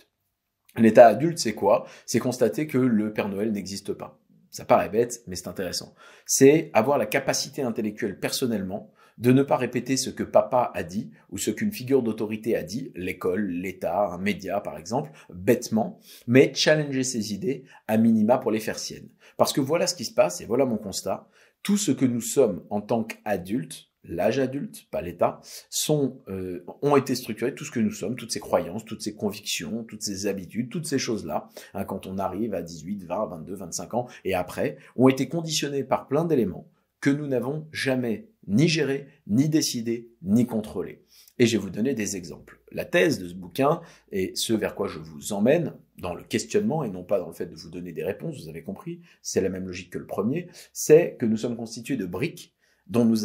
L'état adulte, c'est quoi C'est constater que le Père Noël n'existe pas. Ça paraît bête, mais c'est intéressant. C'est avoir la capacité intellectuelle personnellement de ne pas répéter ce que papa a dit ou ce qu'une figure d'autorité a dit, l'école, l'État, un média par exemple, bêtement, mais challenger ses idées à minima pour les faire siennes. Parce que voilà ce qui se passe et voilà mon constat. Tout ce que nous sommes en tant qu'adultes l'âge adulte, pas l'État, sont, euh, ont été structurés, tout ce que nous sommes, toutes ces croyances, toutes ces convictions, toutes ces habitudes, toutes ces choses-là, hein, quand on arrive à 18, 20, 22, 25 ans et après, ont été conditionnés par plein d'éléments que nous n'avons jamais ni gérés, ni décidés, ni contrôlés. Et je vais vous donner des exemples. La thèse de ce bouquin et ce vers quoi je vous emmène dans le questionnement et non pas dans le fait de vous donner des réponses, vous avez compris, c'est la même logique que le premier, c'est que nous sommes constitués de briques dont nous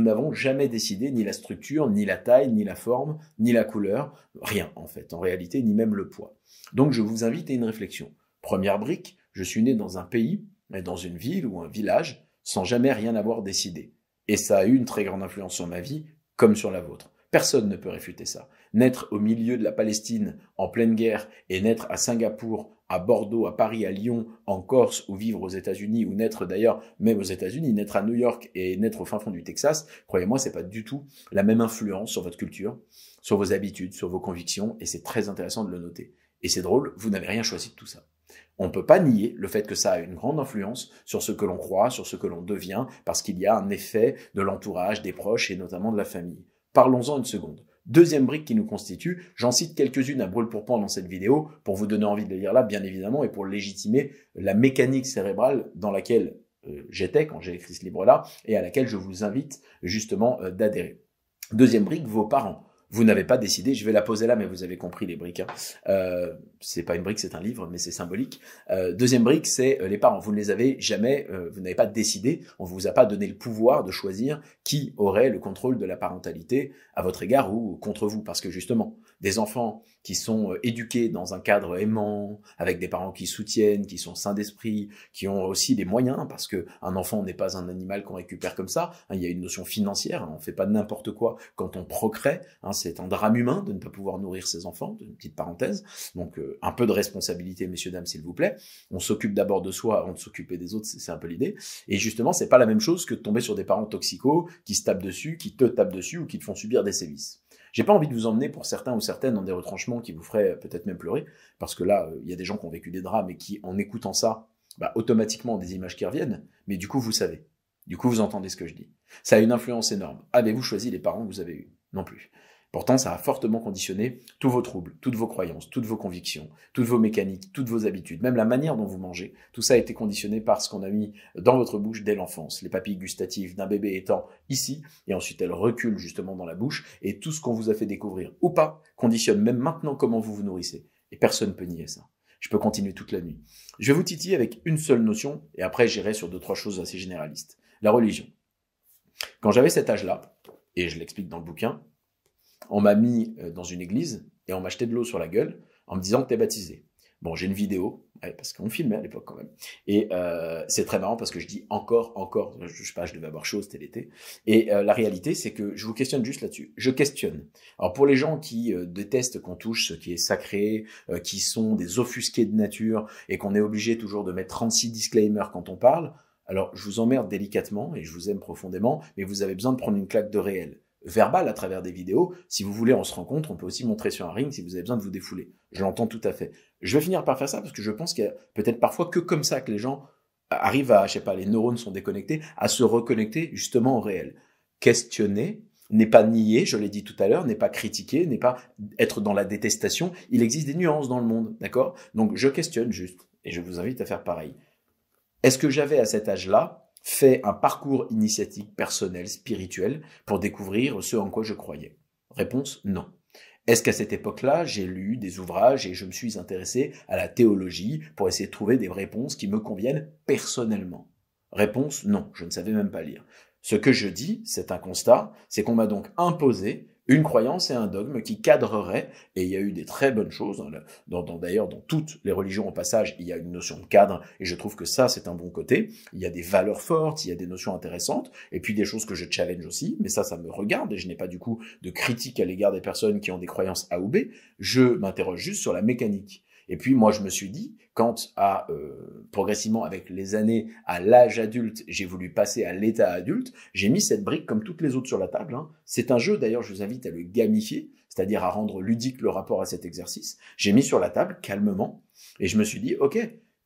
n'avons jamais décidé ni la structure, ni la taille, ni la forme, ni la couleur, rien en fait, en réalité, ni même le poids. Donc je vous invite à une réflexion. Première brique, je suis né dans un pays, dans une ville ou un village, sans jamais rien avoir décidé. Et ça a eu une très grande influence sur ma vie, comme sur la vôtre. Personne ne peut réfuter ça. Naître au milieu de la Palestine, en pleine guerre, et naître à Singapour, à Bordeaux, à Paris, à Lyon, en Corse, ou vivre aux États-Unis, ou naître d'ailleurs même aux États-Unis, naître à New York et naître au fin fond du Texas, croyez-moi, c'est pas du tout la même influence sur votre culture, sur vos habitudes, sur vos convictions, et c'est très intéressant de le noter. Et c'est drôle, vous n'avez rien choisi de tout ça. On ne peut pas nier le fait que ça a une grande influence sur ce que l'on croit, sur ce que l'on devient, parce qu'il y a un effet de l'entourage, des proches et notamment de la famille. Parlons-en une seconde. Deuxième brique qui nous constitue, j'en cite quelques-unes à brûle pour dans cette vidéo, pour vous donner envie de les lire là, bien évidemment, et pour légitimer la mécanique cérébrale dans laquelle euh, j'étais quand j'ai écrit ce livre-là, et à laquelle je vous invite justement euh, d'adhérer. Deuxième brique, vos parents. Vous n'avez pas décidé, je vais la poser là, mais vous avez compris les briques. Ce hein. Euh, c'est pas une brique, c'est un livre, mais c'est symbolique. Euh, deuxième brique, c'est euh, les parents. Vous ne les avez jamais, euh, vous n'avez pas décidé, on vous a pas donné le pouvoir de choisir qui aurait le contrôle de la parentalité à votre égard ou contre vous, parce que justement, des enfants qui sont éduqués dans un cadre aimant, avec des parents qui soutiennent, qui sont sains d'esprit, qui ont aussi des moyens, parce que un enfant n'est pas un animal qu'on récupère comme ça. Hein, il y a une notion financière, on hein, on fait pas n'importe quoi quand on procrée c'est un drame humain de ne pas pouvoir nourrir ses enfants, une petite parenthèse. Donc euh, un peu de responsabilité, messieurs, dames, s'il vous plaît. On s'occupe d'abord de soi avant de s'occuper des autres, c'est un peu l'idée. Et justement, c'est pas la même chose que de tomber sur des parents toxicaux qui se tapent dessus, qui te tapent dessus ou qui te font subir des sévices. J'ai pas envie de vous emmener pour certains ou certaines dans des retranchements qui vous feraient peut-être même pleurer, parce que là, euh, il y a des gens qui ont vécu des drames et qui, en écoutant ça, bah, automatiquement des images qui reviennent, mais du coup, vous savez. Du coup, vous entendez ce que je dis. Ça a une influence énorme. Avez-vous ah, choisi les parents que vous avez eus Non plus. Pourtant, ça a fortement conditionné tous vos troubles, toutes vos croyances, toutes vos convictions, toutes vos mécaniques, toutes vos habitudes, même la manière dont vous mangez. Tout ça a été conditionné par ce qu'on a mis dans votre bouche dès l'enfance. Les papilles gustatives d'un bébé étant ici, et ensuite elles reculent justement dans la bouche, et tout ce qu'on vous a fait découvrir ou pas conditionne même maintenant comment vous vous nourrissez. Et personne ne peut nier ça. Je peux continuer toute la nuit. Je vais vous titiller avec une seule notion, et après j'irai sur deux, trois choses assez généralistes. La religion. Quand j'avais cet âge-là, et je l'explique dans le bouquin, on m'a mis euh, dans une église et on m'a jeté de l'eau sur la gueule en me disant que t'es baptisé. Bon, j'ai une vidéo, parce qu'on filmait hein, à l'époque quand même. Et euh, c'est très marrant parce que je dis encore, encore, je, sais pas, je devais avoir chaud, c'était l'été. Et euh, la réalité, c'est que je vous questionne juste là-dessus. Je questionne. Alors pour les gens qui euh, détestent qu'on touche ce qui est sacré, qui sont des offusqués de nature et qu'on est obligé toujours de mettre 36 disclaimers quand on parle, alors je vous emmerde délicatement et je vous aime profondément, mais vous avez besoin de prendre une claque de réel verbal à travers des vidéos. Si vous voulez, on se rencontre, on peut aussi montrer sur un ring si vous avez besoin de vous défouler. Je l'entends tout à fait. Je vais finir par faire ça parce que je pense qu'il y a peut-être parfois que comme ça que les gens arrivent à, je sais pas, les neurones sont déconnectés, à se reconnecter justement au réel. Questionner n'est pas nier, je l'ai dit tout à l'heure, n'est pas critiquer, n'est pas être dans la détestation. Il existe des nuances dans le monde, d'accord Donc je questionne juste et je vous invite à faire pareil. Est-ce que j'avais à cet âge-là fait un parcours initiatique personnel, spirituel, pour découvrir ce en quoi je croyais Réponse non. Est-ce qu'à cette époque-là, j'ai lu des ouvrages et je me suis intéressé à la théologie pour essayer de trouver des réponses qui me conviennent personnellement Réponse non, je ne savais même pas lire. Ce que je dis, c'est un constat, c'est qu'on m'a donc imposé une croyance et un dogme qui cadrerait, et il y a eu des très bonnes choses, hein, dans, d'ailleurs dans toutes les religions au passage, il y a une notion de cadre, et je trouve que ça c'est un bon côté, il y a des valeurs fortes, il y a des notions intéressantes, et puis des choses que je challenge aussi, mais ça ça me regarde, et je n'ai pas du coup de critique à l'égard des personnes qui ont des croyances A ou B, je m'interroge juste sur la mécanique. Et puis moi, je me suis dit, quand à euh, progressivement avec les années, à l'âge adulte, j'ai voulu passer à l'état adulte, j'ai mis cette brique comme toutes les autres sur la table. Hein. C'est un jeu, d'ailleurs, je vous invite à le gamifier, c'est-à-dire à rendre ludique le rapport à cet exercice. J'ai mis sur la table calmement et je me suis dit, ok,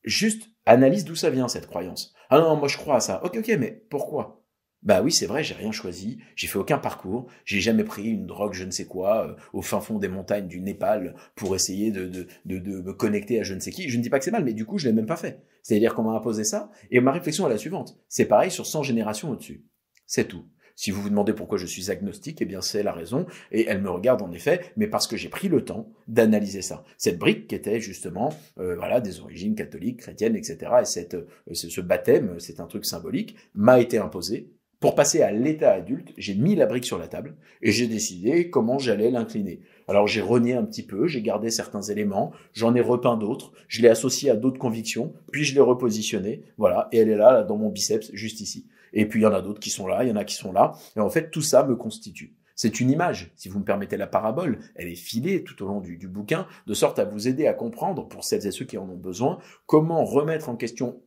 juste analyse d'où ça vient cette croyance. Ah non, moi je crois à ça. Ok, ok, mais pourquoi bah oui, c'est vrai, j'ai rien choisi, j'ai fait aucun parcours, j'ai jamais pris une drogue, je ne sais quoi, euh, au fin fond des montagnes du Népal pour essayer de, me connecter à je ne sais qui. Je ne dis pas que c'est mal, mais du coup, je l'ai même pas fait. C'est-à-dire qu'on m'a imposé ça, et ma réflexion est la suivante. C'est pareil sur 100 générations au-dessus. C'est tout. Si vous vous demandez pourquoi je suis agnostique, eh bien c'est la raison, et elle me regarde en effet, mais parce que j'ai pris le temps d'analyser ça. Cette brique qui était justement euh, voilà des origines catholiques, chrétiennes, etc. Et cette, euh, ce, ce baptême, c'est un truc symbolique, m'a été imposé pour passer à l'état adulte, j'ai mis la brique sur la table et j'ai décidé comment j'allais l'incliner. Alors j'ai renié un petit peu, j'ai gardé certains éléments, j'en ai repeint d'autres, je l'ai associé à d'autres convictions, puis je l'ai repositionné, voilà, et elle est là, là dans mon biceps, juste ici. Et puis il y en a d'autres qui sont là, il y en a qui sont là, et en fait tout ça me constitue. C'est une image, si vous me permettez la parabole, elle est filée tout au long du, bouquin, de sorte à vous aider à comprendre, pour celles et ceux qui en ont besoin, comment remettre en question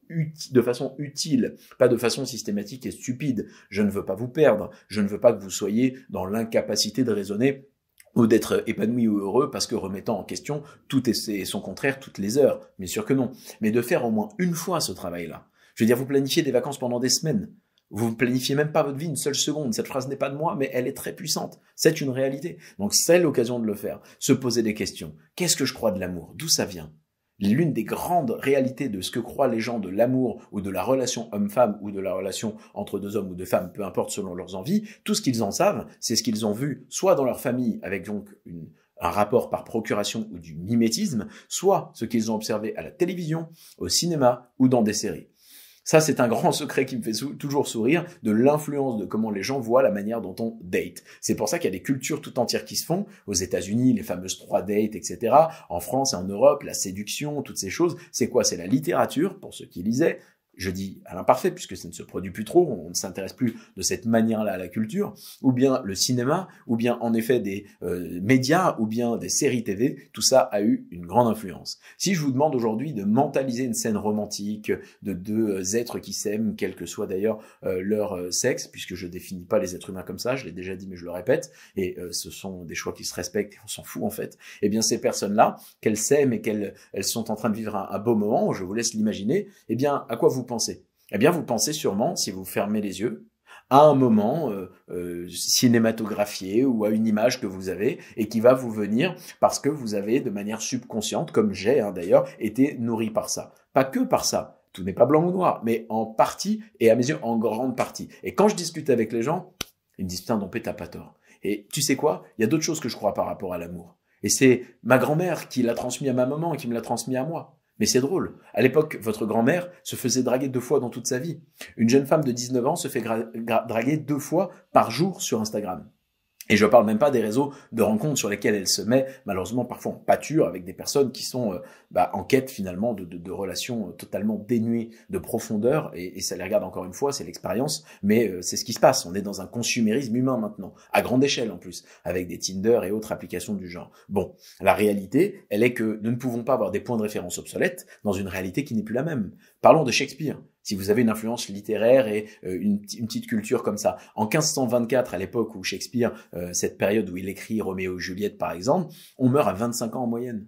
de façon utile, pas de façon systématique et stupide. Je ne veux pas vous perdre, je ne veux pas que vous soyez dans l'incapacité de raisonner ou d'être épanoui ou heureux parce que remettant en question tout et son contraire toutes les heures. Mais sûr que non. Mais de faire au moins une fois ce travail-là. Je veux dire, vous planifiez des vacances pendant des semaines. Vous ne planifiez même pas votre vie une seule seconde. Cette phrase n'est pas de moi, mais elle est très puissante. C'est une réalité. Donc c'est l'occasion de le faire. Se poser des questions. Qu'est-ce que je crois de l'amour D'où ça vient L'une des grandes réalités de ce que croient les gens de l'amour ou de la relation homme-femme ou de la relation entre deux hommes ou deux femmes, peu importe selon leurs envies, tout ce qu'ils en savent, c'est ce qu'ils ont vu soit dans leur famille avec donc un rapport par procuration ou du mimétisme, soit ce qu'ils ont observé à la télévision, au cinéma ou dans des séries. Ça, c'est un grand secret qui me fait toujours sourire, de l'influence de comment les gens voient la manière dont on date. C'est pour ça qu'il y a des cultures tout entières qui se font, aux États-Unis, les fameuses trois dates, etc. En France et en Europe, la séduction, toutes ces choses, c'est quoi C'est la littérature, pour ceux qui lisaient, je dis à l'imparfait, puisque ça ne se produit plus trop, on ne s'intéresse plus de cette manière-là à la culture, ou bien le cinéma, ou bien en effet des euh, médias, ou bien des séries TV, tout ça a eu une grande influence. Si je vous demande aujourd'hui de mentaliser une scène romantique de deux euh, êtres qui s'aiment, quel que soit d'ailleurs euh, leur sexe, puisque je définis pas les êtres humains comme ça, je l'ai déjà dit mais je le répète, et ce sont des choix qui se respectent et on s'en fout en fait, eh bien ces personnes-là, qu'elles s'aiment et qu'elles elles sont en train de vivre un, un beau moment, je vous laisse l'imaginer, eh bien à quoi vous pensez Eh bien, vous pensez sûrement, si vous fermez les yeux, à un moment euh, euh, cinématographié ou à une image que vous avez et qui va vous venir parce que vous avez de manière subconsciente, comme j'ai hein, d'ailleurs, été nourri par ça. Pas que par ça, tout n'est pas blanc ou noir, mais en partie et à mes yeux en grande partie. Et quand je discute avec les gens, ils me disent putain, Dompé, t'as pas tort. Et tu sais quoi Il y a d'autres choses que je crois par rapport à l'amour. Et c'est ma grand-mère qui l'a transmis à ma maman et qui me l'a transmis à moi. Mais c'est drôle. À l'époque, votre grand-mère se faisait draguer deux fois dans toute sa vie. Une jeune femme de 19 ans se fait draguer deux fois par jour sur Instagram. Et je ne parle même pas des réseaux de rencontres sur lesquels elle se met, malheureusement parfois en pâture, avec des personnes qui sont euh, bah, en quête finalement de, relations euh, totalement dénuées de profondeur. Et, et, ça les regarde encore une fois, c'est l'expérience, mais euh, c'est ce qui se passe. On est dans un consumérisme humain maintenant, à grande échelle en plus, avec des Tinder et autres applications du genre. Bon, la réalité, elle est que nous ne pouvons pas avoir des points de référence obsolètes dans une réalité qui n'est plus la même. Parlons de Shakespeare. Si vous avez une influence littéraire et euh, une, petite culture comme ça. En 1524, à l'époque où Shakespeare, euh, cette période où il écrit Roméo et Juliette par exemple, on meurt à 25 ans en moyenne.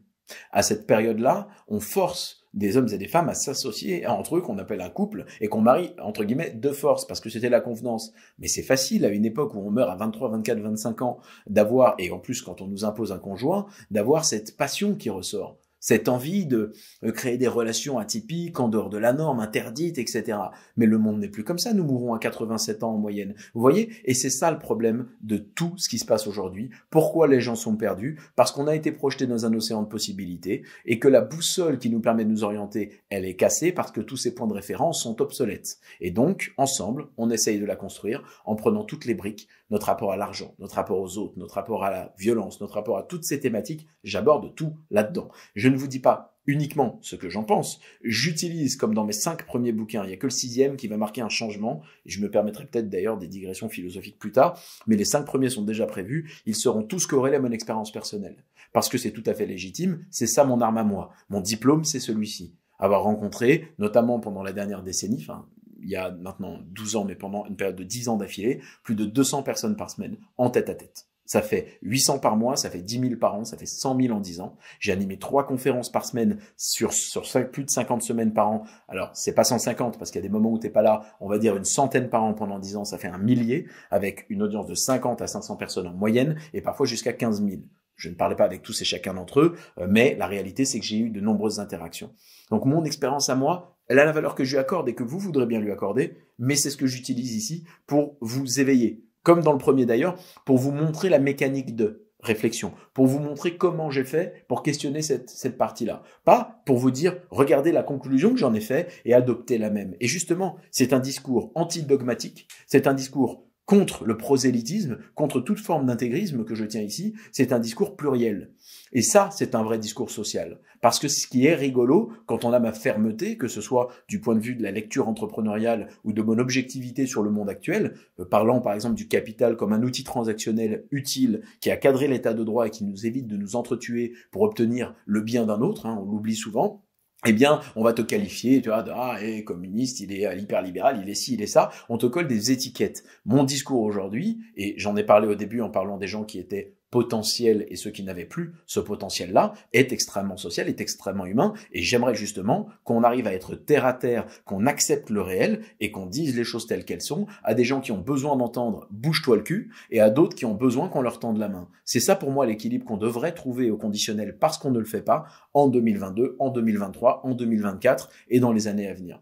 À cette période-là, on force des hommes et des femmes à s'associer entre eux qu'on appelle un couple et qu'on marie entre guillemets de force parce que c'était la convenance. Mais c'est facile à une époque où on meurt à 23, 24, 25 ans d'avoir et en plus quand on nous impose un conjoint d'avoir cette passion qui ressort cette envie de euh, créer des relations atypiques, en dehors de la norme, interdite, etc. Mais le monde n'est plus comme ça, nous mourons à 87 ans en moyenne. Vous voyez Et c'est ça le problème de tout ce qui se passe aujourd'hui. Pourquoi les gens sont perdus Parce qu'on a été projeté dans un océan de possibilités et que la boussole qui nous permet de nous orienter, elle est cassée parce que tous ces points de référence sont obsolètes. Et donc, ensemble, on essaye de la construire en prenant toutes les briques notre rapport à l'argent, notre rapport aux autres, notre rapport à la violence, notre rapport à toutes ces thématiques. J'aborde tout là-dedans. Je ne vous dis pas uniquement ce que j'en pense. J'utilise, comme dans mes cinq premiers bouquins, il n'y a que le sixième qui va marquer un changement, et je me permettrai peut-être d'ailleurs des digressions philosophiques plus tard, mais les cinq premiers sont déjà prévus, ils seront tous corrélés à mon expérience personnelle. Parce que c'est tout à fait légitime, c'est ça mon arme à moi. Mon diplôme, c'est celui-ci. Avoir rencontré, notamment pendant la dernière décennie, enfin, il y a maintenant 12 ans, mais pendant une période de 10 ans d'affilée, plus de 200 personnes par semaine en tête à tête. Ça fait 800 par mois, ça fait 10 000 par an, ça fait 100 000 en 10 ans. J'ai animé trois conférences par semaine sur, sur plus de 50 semaines par an. Alors, c'est pas 150 parce qu'il y a des moments où t'es pas là. On va dire une centaine par an pendant 10 ans, ça fait un millier avec une audience de 50 à 500 personnes en moyenne et parfois jusqu'à 15 000. Je ne parlais pas avec tous et chacun d'entre eux, euh, mais la réalité, c'est que j'ai eu de nombreuses interactions. Donc, mon expérience à moi, elle a la valeur que je lui accorde et que vous voudrez bien lui accorder, mais c'est ce que j'utilise ici pour vous éveiller, comme dans le premier d'ailleurs, pour vous montrer la mécanique de réflexion, pour vous montrer comment j'ai fait pour questionner cette, partie-là. Pas pour vous dire, regardez la conclusion que j'en ai fait et adoptez la même. Et justement, c'est un discours antidogmatique, c'est un discours contre le prosélytisme, contre toute forme d'intégrisme que je tiens ici, c'est un discours pluriel. Et ça, c'est un vrai discours social. Parce que ce qui est rigolo, quand on a ma fermeté, que ce soit du point de vue de la lecture entrepreneuriale ou de mon objectivité sur le monde actuel, euh, parlant par exemple du capital comme un outil transactionnel utile qui a cadré l'état de droit et qui nous évite de nous entretuer pour obtenir le bien d'un autre, hein, on l'oublie souvent, eh bien, on va te qualifier, tu vois, de, ah, eh, communiste, il est à euh, libéral, il est ci, il est ça. On te colle des étiquettes. Mon discours aujourd'hui, et j'en ai parlé au début en parlant des gens qui étaient potentiels et ceux qui n'avaient plus ce potentiel-là, est extrêmement social, est extrêmement humain, et j'aimerais justement qu'on arrive à être terre à terre, qu'on accepte le réel et qu'on dise les choses telles qu'elles sont à des gens qui ont besoin d'entendre bouge-toi le cul et à d'autres qui ont besoin qu'on leur tende la main. C'est ça pour moi l'équilibre qu'on devrait trouver au conditionnel parce qu'on ne le fait pas, en 2022, en 2023, en 2024 et dans les années à venir.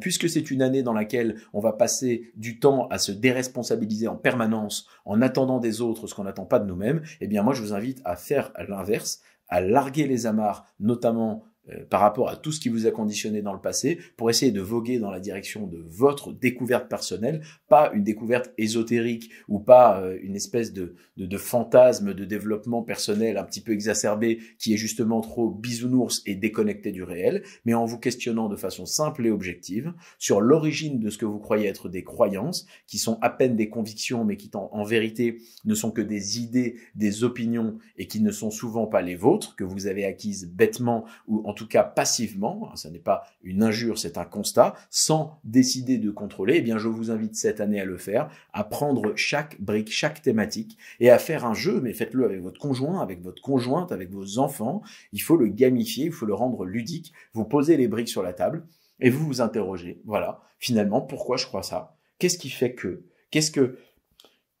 puisque c'est une année dans laquelle on va passer du temps à se déresponsabiliser en permanence en attendant des autres ce qu'on n'attend pas de nous-mêmes, eh bien, moi, je vous invite à faire l'inverse, à larguer les amarres, notamment euh, par rapport à tout ce qui vous a conditionné dans le passé pour essayer de voguer dans la direction de votre découverte personnelle, pas une découverte ésotérique ou pas euh, une espèce de, de, de, fantasme de développement personnel un petit peu exacerbé qui est justement trop bisounours et déconnecté du réel, mais en vous questionnant de façon simple et objective sur l'origine de ce que vous croyez être des croyances qui sont à peine des convictions mais qui en, vérité ne sont que des idées, des opinions et qui ne sont souvent pas les vôtres que vous avez acquises bêtement ou en tout cas passivement, ce hein, n'est pas une injure, c'est un constat, sans décider de contrôler, eh bien je vous invite cette année à le faire, à prendre chaque brique, chaque thématique et à faire un jeu, mais faites-le avec votre conjoint, avec votre conjointe, avec vos enfants. Il faut le gamifier, il faut le rendre ludique. Vous posez les briques sur la table et vous vous interrogez, voilà, finalement, pourquoi je crois ça Qu'est-ce qui fait que Qu'est-ce que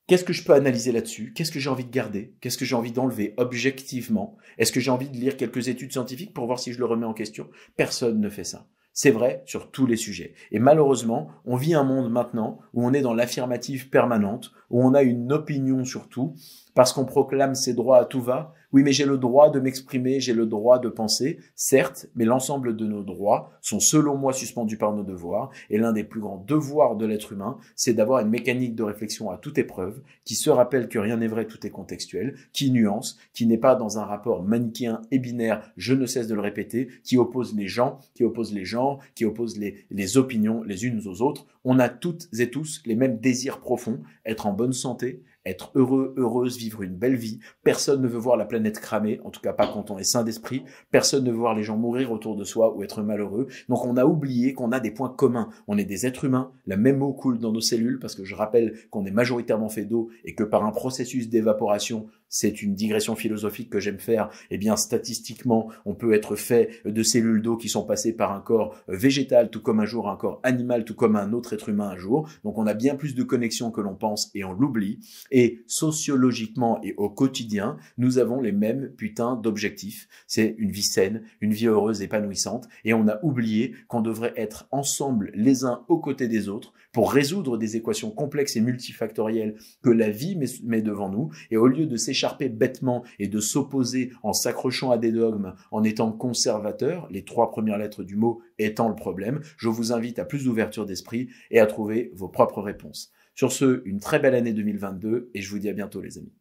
Qu'est-ce que je peux analyser là-dessus Qu'est-ce que j'ai envie de garder Qu'est-ce que j'ai envie d'enlever objectivement Est-ce que j'ai envie de lire quelques études scientifiques pour voir si je le remets en question Personne ne fait ça. C'est vrai sur tous les sujets. Et malheureusement, on vit un monde maintenant où on est dans l'affirmative permanente, où on a une opinion sur tout, parce qu'on proclame ses droits à tout va. Oui, mais j'ai le droit de m'exprimer, j'ai le droit de penser, certes, mais l'ensemble de nos droits sont selon moi suspendus par nos devoirs, et l'un des plus grands devoirs de l'être humain, c'est d'avoir une mécanique de réflexion à toute épreuve, qui se rappelle que rien n'est vrai, tout est contextuel, qui nuance, qui n'est pas dans un rapport manichéen et binaire, je ne cesse de le répéter, qui oppose les gens, qui oppose les genres, qui oppose les, les opinions les unes aux autres. On a toutes et tous les mêmes désirs profonds, être en bonne santé, être heureux, heureuse, vivre une belle vie. Personne ne veut voir la planète cramer, en tout cas pas quand on est sain d'esprit. Personne ne veut voir les gens mourir autour de soi ou être malheureux. Donc on a oublié qu'on a des points communs. On est des êtres humains, la même eau coule dans nos cellules parce que je rappelle qu'on est majoritairement fait d'eau et que par un processus d'évaporation, c'est une digression philosophique que j'aime faire, eh bien statistiquement, on peut être fait de cellules d'eau qui sont passées par un corps végétal, tout comme un jour un corps animal, tout comme un autre être humain un jour. Donc on a bien plus de connexions que l'on pense et on l'oublie. Et sociologiquement et au quotidien, nous avons les mêmes putains d'objectifs. C'est une vie saine, une vie heureuse, épanouissante. Et on a oublié qu'on devrait être ensemble les uns aux côtés des autres pour résoudre des équations complexes et multifactorielles que la vie met devant nous. Et au lieu de s'échapper bêtement et de s'opposer en s'accrochant à des dogmes, en étant conservateur, les trois premières lettres du mot étant le problème, je vous invite à plus d'ouverture d'esprit et à trouver vos propres réponses. Sur ce, une très belle année 2022 et je vous dis à bientôt les amis.